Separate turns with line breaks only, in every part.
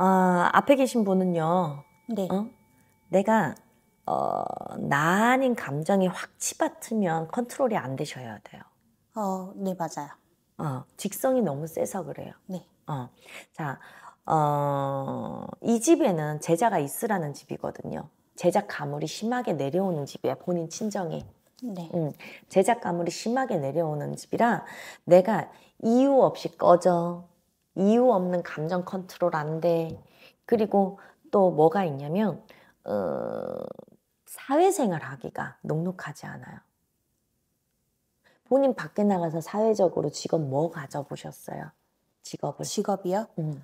어, 앞에 계신 분은요. 네. 어? 내가 어, 나 아닌 감정이 확 치받으면 컨트롤이 안 되셔야 돼요. 어, 네, 맞아요. 어, 직성이 너무 세서 그래요. 네. 어. 자, 어, 이 집에는 제자가 있으라는 집이거든요. 제작 가물이 심하게 내려오는 집이야, 본인 친정이. 네. 음, 제작 가물이 심하게 내려오는 집이라 내가 이유 없이 꺼져. 이유 없는 감정 컨트롤 안 돼. 그리고 또 뭐가 있냐면 어, 사회생활 하기가 녹록하지 않아요. 본인 밖에 나가서 사회적으로 직업 뭐 가져보셨어요? 직업을? 직업이요? 음.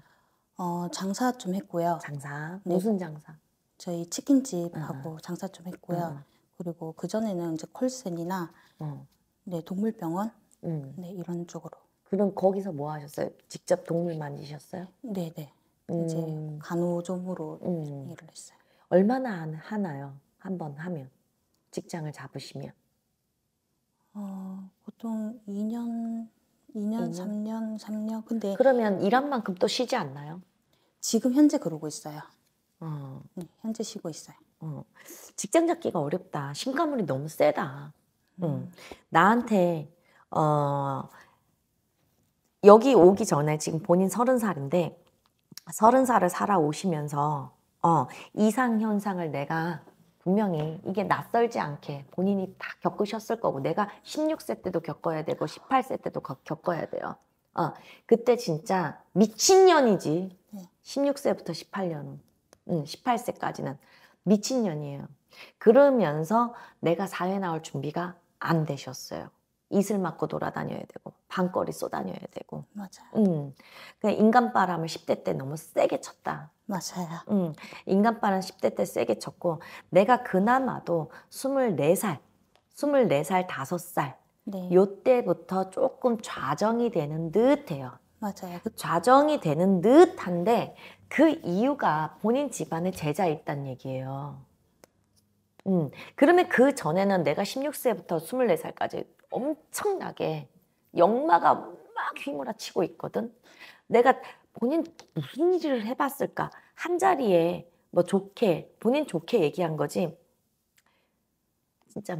어, 장사 좀 했고요. 장사? 네. 무슨 장사? 저희 치킨집하고 장사 좀 했고요. 음. 그리고 그전에는 이제 콜센이나 네, 동물병원 네, 이런 쪽으로 그럼 거기서 뭐 하셨어요? 직접 동물 만지셨어요? 네네. 이제 음. 간호점으로 음. 일을 했어요. 얼마나 하나요? 한 번 하면 직장을 잡으시면 어, 보통 2년, 2년, 3년, 3년. 근데 그러면 일한 만큼 또 쉬지 않나요? 지금 현재 그러고 있어요. 어. 네, 현재 쉬고 있어요. 어. 직장 잡기가 어렵다. 신가물이 너무 세다. 음. 응. 나한테 어, 여기 오기 전에 지금 본인 서른 살인데 서른 살을 살아오시면서 어, 이상 현상을 내가 분명히 이게 낯설지 않게 본인이 다 겪으셨을 거고 내가 16세 때도 겪어야 되고 18세 때도 겪어야 돼요. 어, 그때 진짜 미친년이지. 16세부터 18년, 음, 18세까지는 미친년이에요. 그러면서 내가 사회 나올 준비가 안 되셨어요. 이슬 맞고 돌아다녀야 되고 방거리 쏘다녀야 되고 맞아요. 음, 그러 인간바람을 10대 때 너무 세게 쳤다. 맞아요. 음, 인간바람 10대 때 세게 쳤고 내가 그나마도 24살, 24살, 5살 네. 요때부터 조금 좌정이 되는 듯해요. 맞아요. 그 좌정이 되는 듯한데 그 이유가 본인 집안의 제자 있다는 얘기예요. 음. 그러면 그 전에는 내가 16세부터 24살까지 엄청나게 역마가 막 휘몰아치고 있거든. 내가 본인 무슨 일을 해봤을까? 한 자리에 뭐 좋게 본인 좋게 얘기한 거지. 진짜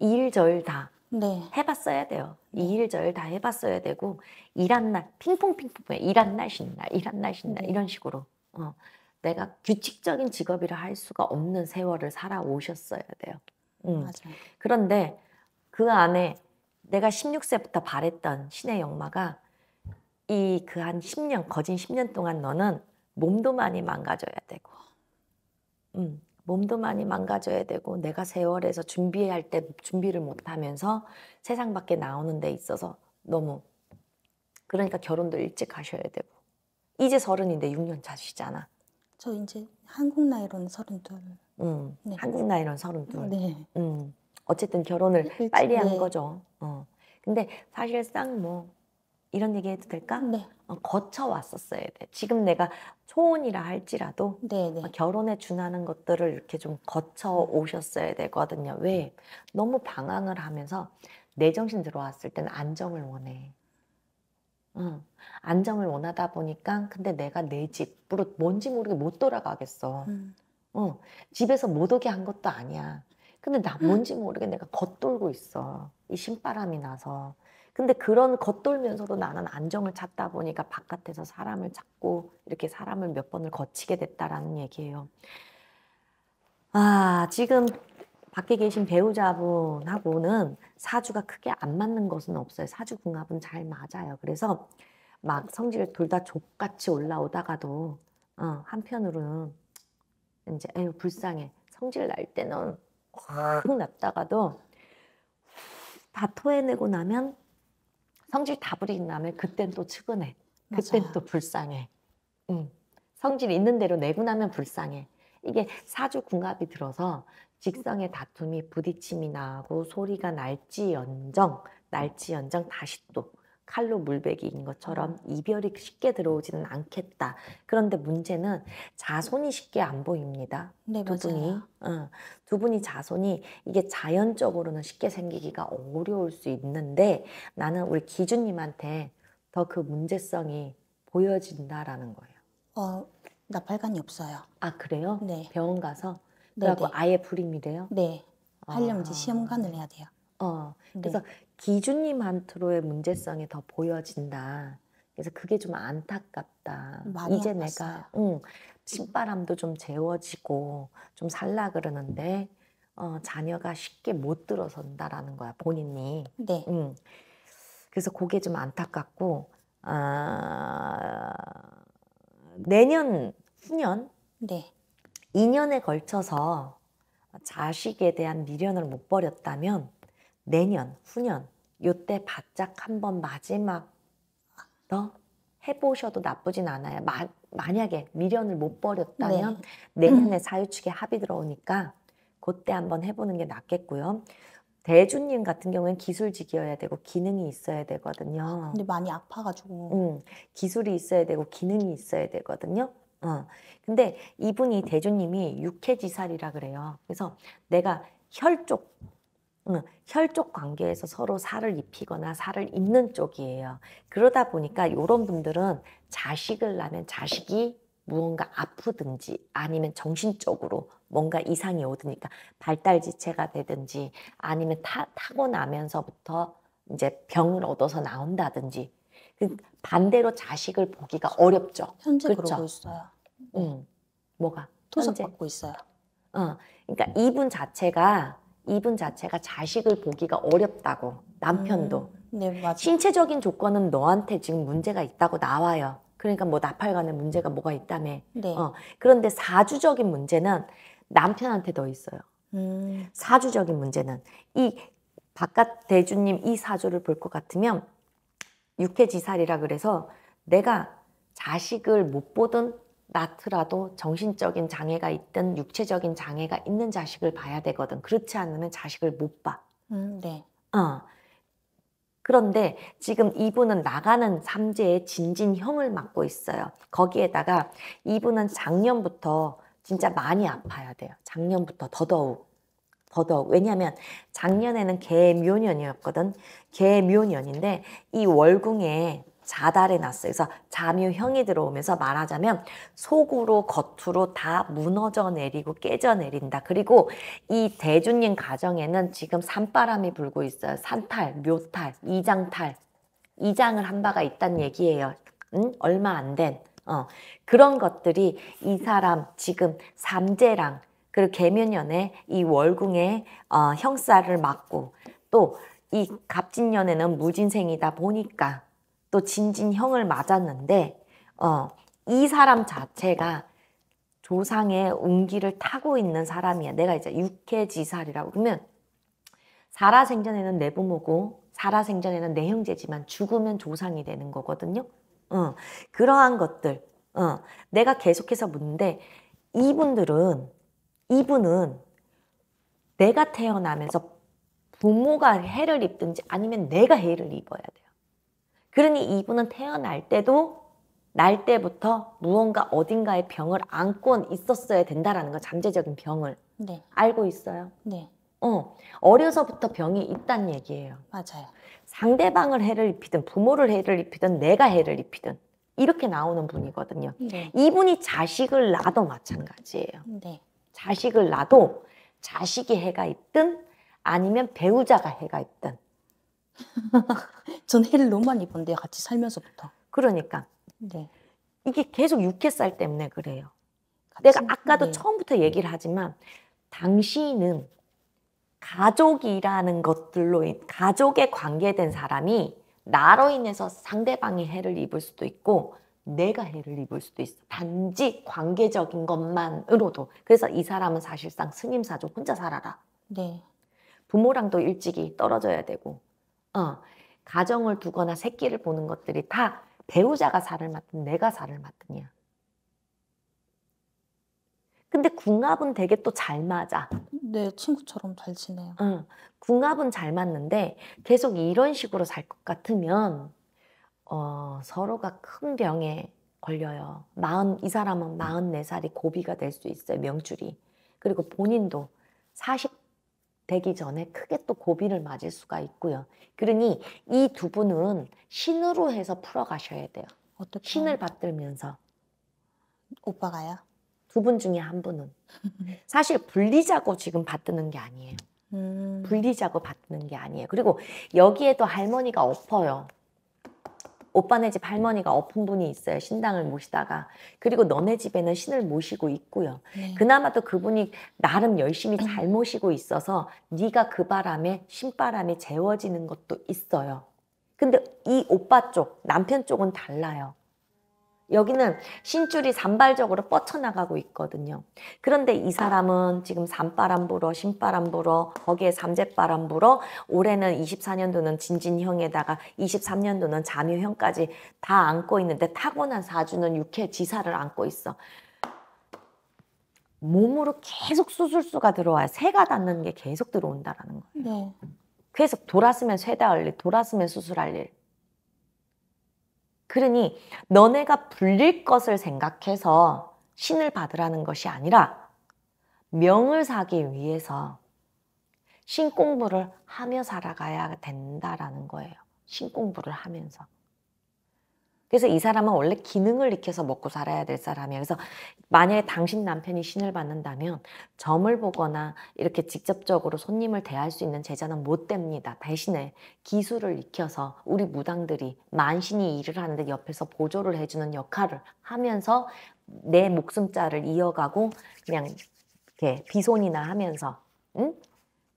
뭐일저다 네. 해봤어야 돼요. 네. 일저다 해봤어야 되고 일한 날 핑퐁핑퐁 일한 날 쉬는 일한 날 쉬는 날 네. 이런 식으로. 어. 내가 규칙적인 직업이라 할 수가 없는 세월을 살아오셨어야 돼요. 음. 맞아요. 그런데 그 안에 내가 16세부터 바랬던 신의 역마가 이 그 한 10년 거진 10년 동안 너는 몸도 많이 망가져야 되고, 음, 몸도 많이 망가져야 되고 내가 세월에서 준비할 때 준비를 못하면서 세상 밖에 나오는 데 있어서 너무 그러니까 결혼도 일찍 하셔야 되고 이제 서른인데 6년 차시잖아. 저 이제 한국 나이로는 서른둘. 음, 네. 한국 나이로는 서른둘. 네. 음, 어쨌든 결혼을 그렇지, 빨리 한 네. 거죠. 어. 근데 사실상 뭐 이런 얘기 해도 될까? 네. 어, 거쳐 왔었어야 돼. 지금 내가 초혼이라 할지라도 네네. 네. 어, 결혼에 준하는 것들을 이렇게 좀 거쳐 오셨어야 되거든요. 왜? 너무 방황을 하면서 내 정신 들어왔을 때는 안정을 원해. 안정을 원하다 보니까 근데 내가 내 집으로 뭔지 모르게 못 돌아가겠어. 음. 어, 집에서 못 오게 한 것도 아니야. 근데 나 음. 뭔지 모르게 내가 겉돌고 있어. 이 신바람이 나서. 근데 그런 겉돌면서도 나는 안정을 찾다 보니까 바깥에서 사람을 찾고 이렇게 사람을 몇 번을 거치게 됐다라는 얘기예요. 아, 지금 밖에 계신 배우자분하고는 사주가 크게 안 맞는 것은 없어요. 사주 궁합은 잘 맞아요. 그래서 막 성질 둘 다 족같이 올라오다가도 어, 한편으로는 이제 에휴 불쌍해 성질 날 때는 확 났다가도 다 토해내고 나면 성질 다 부리고 나면 그땐 또 측은해. 그땐 맞아또 불쌍해. 응. 성질 있는 대로 내고 나면 불쌍해. 이게 사주 궁합이 들어서 음. 직성의 다툼이 부딪힘이 나고 소리가 날지연정, 날지연정 다시 또 칼로 물베기인 것처럼 이별이 쉽게 들어오지는 않겠다. 그런데 문제는 자손이 쉽게 안 보입니다. 네, 두 분이 어, 두 분이 자손이 이게 자연적으로는 쉽게 생기기가 어려울 수 있는데 나는 우리 기준님한테 더 그 문제성이 보여진다라는 거예요. 어, 나팔관이 없어요. 아 그래요? 네. 병원 가서 네, 그리고 네. 아예 불임이래요? 네. 아. 하려면 이제 시험관을 해야 돼요. 어. 그래서 네. 기준이 많도록의 문제성이 더 보여진다. 그래서 그게 좀 안타깝다. 이제 내가 응, 신바람도 좀 재워지고 좀 살라 그러는데 어, 자녀가 쉽게 못 들어선다라는 거야 본인이. 네. 응. 그래서 그게 좀 안타깝고 아... 내년 후년 네. 2년에 걸쳐서 자식에 대한 미련을 못 버렸다면 내년, 후년 요때 바짝 한번 마지막 더 해보셔도 나쁘진 않아요. 마, 만약에 미련을 못 버렸다면 네. 내년에 사유측에 합이 들어오니까 그때 한번 해보는 게 낫겠고요. 대주님 같은 경우엔 기술직이어야 되고 기능이 있어야 되거든요. 근데 많이 아파가지고. 음, 기술이 있어야 되고 기능이 있어야 되거든요. 어. 근데 이분이 대주님이 육해지살이라 그래요. 그래서 내가 혈족 응, 혈족 관계에서 서로 살을 입히거나 살을 입는 쪽이에요. 그러다 보니까 이런 분들은 자식을 낳으면 자식이 무언가 아프든지 아니면 정신적으로 뭔가 이상이 오드니까 발달지체가 되든지 아니면 타, 타고 나면서부터 이제 병을 얻어서 나온다든지 그 반대로 자식을 보기가 어렵죠. 현재 그렇죠? 그러고 있어요. 음. 뭐가? 토속받고 있어요. 어, 그러니까 이분 자체가 이분 자체가 자식을 보기가 어렵다고 남편도. 음, 네, 맞아. 신체적인 조건은 너한테 지금 문제가 있다고 나와요. 그러니까 뭐 나팔관에 문제가 뭐가 있다며. 네. 어, 그런데 사주적인 문제는 남편한테 더 있어요. 음. 사주적인 문제는 이 바깥 대주님 이 사주를 볼 것 같으면 육해지살이라 그래서 내가 자식을 못 보든 낳더라도 정신적인 장애가 있든 육체적인 장애가 있는 자식을 봐야 되거든. 그렇지 않으면 자식을 못 봐. 음, 네. 어. 그런데 지금 이분은 나가는 삼재의 진진형을 맡고 있어요. 거기에다가 이분은 작년부터 진짜 많이 아파야 돼요. 작년부터 더더욱. 더더욱 왜냐하면 작년에는 개묘년이었거든 개묘년인데 이 월궁에 자달해 났어요. 그래서 자묘형이 들어오면서 말하자면 속으로 겉으로 다 무너져 내리고 깨져 내린다. 그리고 이 대주님 가정에는 지금 산바람이 불고 있어요. 산탈, 묘탈, 이장탈, 이장을 한 바가 있다는 얘기예요. 응? 얼마 안 된. 어, 그런 것들이 이 사람 지금 삼재랑 그리고 계면년에 이 월궁의 어, 형사를 맡고 또 이 갑진년에는 무진생이다 보니까 또 진진형을 맞았는데 어, 이 사람 자체가 조상의 운기를 타고 있는 사람이야. 내가 이제 육해지살이라고 그러면 살아 생전에는 내 부모고 살아 생전에는 내 형제지만 죽으면 조상이 되는 거거든요. 어, 그러한 것들 어, 내가 계속해서 묻는데 이분들은 이분은 내가 태어나면서 부모가 해를 입든지 아니면 내가 해를 입어야 돼요. 그러니 이분은 태어날 때도 날 때부터 무언가 어딘가의 병을 안고 있었어야 된다라는 건 잠재적인 병을 네. 알고 있어요. 네. 어, 어려서부터 병이 있단 얘기예요. 맞아요. 상대방을 해를 입히든 부모를 해를 입히든 내가 해를 입히든 이렇게 나오는 분이거든요. 네. 이분이 자식을 낳아도 마찬가지예요. 네. 자식을 낳아도 자식이 해가 있든 아니면 배우자가 해가 있든. 전 해를 너무 많이 본데요. 같이 살면서부터. 그러니까. 네. 이게 계속 육회살 때문에 그래요. 내가 아까도 네. 처음부터 얘기를 하지만 당신은 가족이라는 것들로 가족에 관계된 사람이 나로 인해서 상대방이 해를 입을 수도 있고 내가 해를 입을 수도 있어. 단지 관계적인 것만으로도. 그래서 이 사람은 사실상 스님 사좀 혼자 살아라. 네. 부모랑도 일찍이 떨어져야 되고, 어, 가정을 두거나 새끼를 보는 것들이 다 배우자가 살을 맡든 내가 살을 맡든이야. 근데 궁합은 되게 또 잘 맞아. 네, 친구처럼 잘 지내요. 응, 궁합은 잘 맞는데 계속 이런 식으로 살 것 같으면 어, 서로가 큰 병에 걸려요. 마흔, 이 사람은 44살이 고비가 될 수 있어요, 명줄이. 그리고 본인도 40 되기 전에 크게 또 고비를 맞을 수가 있고요. 그러니 이 두 분은 신으로 해서 풀어가셔야 돼요. 어떻게? 신을 받들면서. 오빠가요? 두 분 중에 한 분은. 사실 분리자고 지금 받드는 게 아니에요. 음. 분리자고 받드는 게 아니에요. 그리고 여기에도 할머니가 엎어요. 오빠네 집 할머니가 엎은 분이 있어요. 신당을 모시다가. 그리고 너네 집에는 신을 모시고 있고요. 네. 그나마 또 그분이 나름 열심히 음. 잘 모시고 있어서 네가 그 바람에 신바람에 재워지는 것도 있어요. 근데 이 오빠 쪽, 남편 쪽은 달라요. 여기는 신줄이 산발적으로 뻗쳐나가고 있거든요. 그런데 이 사람은 지금 산바람 불어, 신바람 불어, 거기에 삼재바람 불어, 올해는 24년도는 진진형에다가 23년도는 잠유형까지 다 안고 있는데 타고난 사주는 육해지사를 안고 있어. 몸으로 계속 수술수가 들어와요. 새가 닿는 게 계속 들어온다라는 거예요. 네. 계속 돌았으면 쇠다 할 일, 돌았으면 수술할 일. 그러니 너네가 불릴 것을 생각해서 신을 받으라는 것이 아니라 명을 사기 위해서 신 공부를 하며 살아가야 된다라는 거예요. 신 공부를 하면서. 그래서 이 사람은 원래 기능을 익혀서 먹고 살아야 될 사람이에요. 그래서 만약에 당신 남편이 신을 받는다면 점을 보거나 이렇게 직접적으로 손님을 대할 수 있는 제자는 못 됩니다. 대신에 기술을 익혀서 우리 무당들이 만신이 일을 하는데 옆에서 보조를 해주는 역할을 하면서 내 목숨자를 이어가고 그냥 이렇게 비손이나 하면서 응?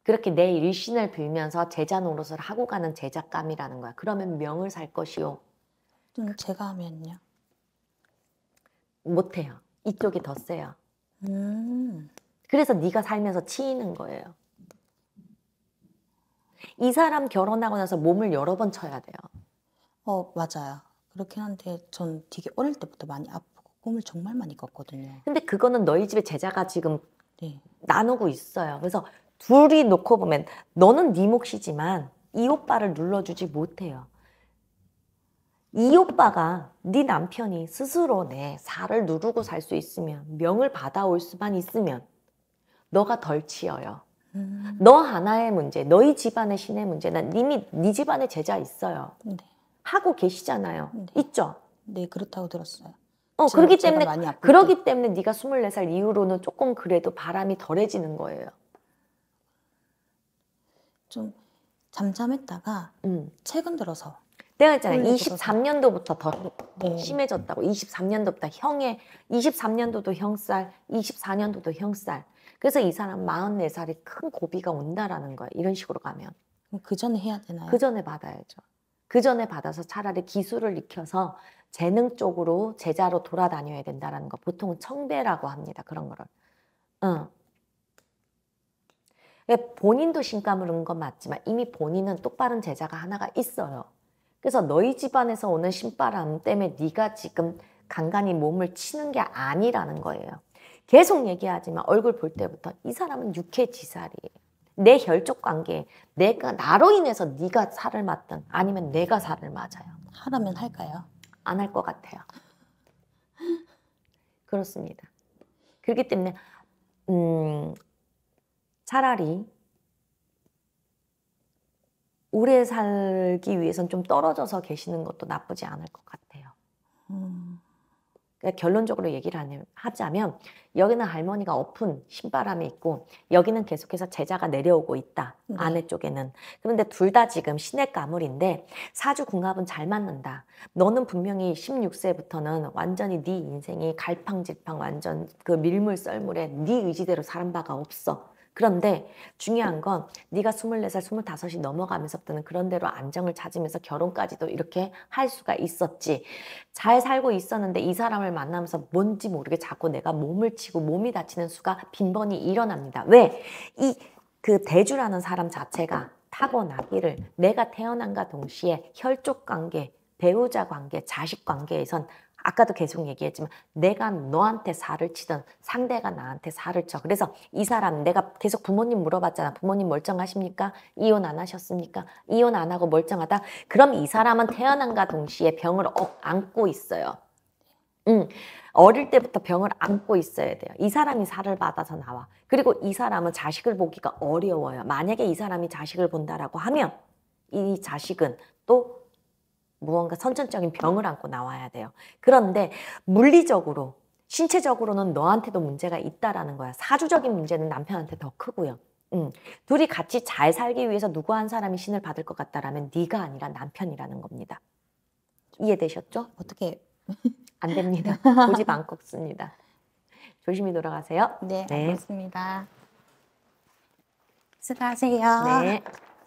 그렇게 내 일신을 빌면서 제자 노릇을 하고 가는 제작감이라는 거야. 그러면 명을 살 것이요. 좀 제가 하면요? 못해요. 이쪽이 더 세요. 음. 그래서 네가 살면서 치이는 거예요. 이 사람 결혼하고 나서 몸을 여러 번 쳐야 돼요. 어 맞아요. 그렇긴 한데 전 되게 어릴 때부터 많이 아프고 꿈을 정말 많이 꿨거든요. 근데 그거는 너희 집에 제자가 지금 네. 나누고 있어요. 그래서 둘이 놓고 보면 너는 네 몫이지만 이 오빠를 눌러주지 못해요. 이 오빠가 네 남편이 스스로 내 살을 누르고 살 수 있으면 명을 받아올 수만 있으면 너가 덜 치여요. 음. 너 하나의 문제, 너희 집안의 신의 문제, 난 이미 네 집안에 제자 있어요. 네. 하고 계시잖아요. 네. 있죠? 네, 그렇다고 들었어요. 어, 제가, 그렇기 때문에 그러기 때문에 네가 24살 이후로는 조금 그래도 바람이 덜해지는 거예요. 좀 잠잠했다가 음. 최근 들어서 내가 했잖아 23년도부터 더 네. 심해졌다고. 23년도부터 형의 23년도도 형살, 24년도도 형살. 그래서 이 사람 44살이 큰 고비가 온다라는 거예 이런 식으로 가면. 그 전에 해야 되나요? 그 전에 받아야죠. 그 전에 받아서 차라리 기술을 익혀서 재능 쪽으로 제자로 돌아다녀야 된다라는 거. 보통은 청배라고 합니다. 그런 거를. 응. 예, 본인도 신감을 은건 맞지만 이미 본인은 똑바른 제자가 하나가 있어요. 그래서 너희 집안에서 오는 신바람 때문에 네가 지금 간간히 몸을 치는 게 아니라는 거예요. 계속 얘기하지만 얼굴 볼 때부터 이 사람은 육해지살이에요. 내 혈족 관계, 내가 나로 인해서 네가 살을 맞든 아니면 내가 살을 맞아요. 하라면 할까요? 안 할 것 같아요. 그렇습니다. 그렇기 때문에 음, 차라리 오래 살기 위해선 좀 떨어져서 계시는 것도 나쁘지 않을 것 같아요. 음. 그러니까 결론적으로 얘기를 하자면 여기는 할머니가 엎은 신바람이 있고 여기는 계속해서 제자가 내려오고 있다. 네. 아내 쪽에는. 그런데 둘 다 지금 신의 가물인데 사주 궁합은 잘 맞는다. 너는 분명히 16세부터는 완전히 네 인생이 갈팡질팡 완전 그 밀물썰물에 네 의지대로 사람 바가 없어. 그런데 중요한 건 네가 24살, 25이 넘어가면서부터는 그런 대로 안정을 찾으면서 결혼까지도 이렇게 할 수가 있었지. 잘 살고 있었는데 이 사람을 만나면서 뭔지 모르게 자꾸 내가 몸을 치고 몸이 다치는 수가 빈번히 일어납니다. 왜? 이 그 대주라는 사람 자체가 타고나기를 내가 태어난과 동시에 혈족 관계, 배우자 관계, 자식 관계에선 아까도 계속 얘기했지만 내가 너한테 살을 치던 상대가 나한테 살을 쳐. 그래서 이 사람 내가 계속 부모님 물어봤잖아. 부모님 멀쩡하십니까? 이혼 안 하셨습니까? 이혼 안 하고 멀쩡하다. 그럼 이 사람은 태어난과 동시에 병을 억 어, 안고 있어요. 음, 어릴 때부터 병을 안고 있어야 돼요. 이 사람이 살을 받아서 나와. 그리고 이 사람은 자식을 보기가 어려워요. 만약에 이 사람이 자식을 본다라고 하면 이 자식은 또 무언가 선천적인 병을 안고 나와야 돼요. 그런데 물리적으로 신체적으로는 너한테도 문제가 있다라는 거야. 사주적인 문제는 남편한테 더 크고요. 음, 둘이 같이 잘 살기 위해서 누구 한 사람이 신을 받을 것 같다라면 네가 아니라 남편이라는 겁니다. 이해되셨죠? 어떻게 안 됩니다. 고집 안 꺾습니다. 조심히 돌아가세요. 네, 네. 알겠습니다. 수고하세요. 네.